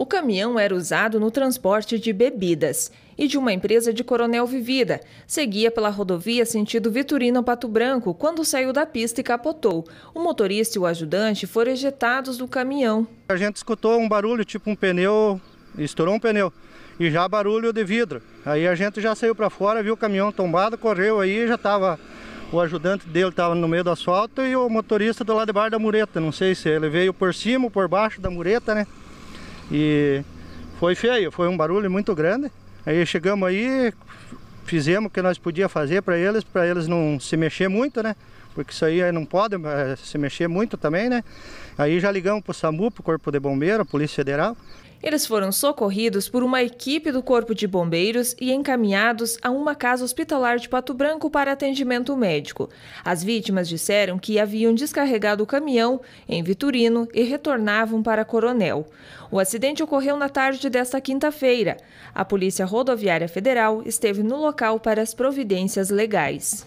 O caminhão era usado no transporte de bebidas e de uma empresa de Coronel Vivida. Seguia pela rodovia sentido Vitorino-Pato Branco quando saiu da pista e capotou. O motorista e o ajudante foram ejetados do caminhão. A gente escutou um barulho, tipo um pneu, estourou um pneu e já barulho de vidro. Aí a gente já saiu para fora, viu o caminhão tombado, correu aí já estava o ajudante dele estava no meio do asfalto e o motorista do lado de baixo da mureta. Não sei se ele veio por cima ou por baixo da mureta, né? E foi feio, foi um barulho muito grande. Aí chegamos aí, fizemos o que nós podíamos fazer para eles, para eles não se mexer muito, né? Porque isso aí não pode eh, se mexer muito também, né? Aí já ligamos para o SAMU, para o Corpo de Bombeiro, Polícia Federal. Eles foram socorridos por uma equipe do Corpo de Bombeiros e encaminhados a uma casa hospitalar de Pato Branco para atendimento médico. As vítimas disseram que haviam descarregado o caminhão em Viturino e retornavam para Coronel. O acidente ocorreu na tarde desta quinta-feira. A Polícia Rodoviária Federal esteve no local para as providências legais.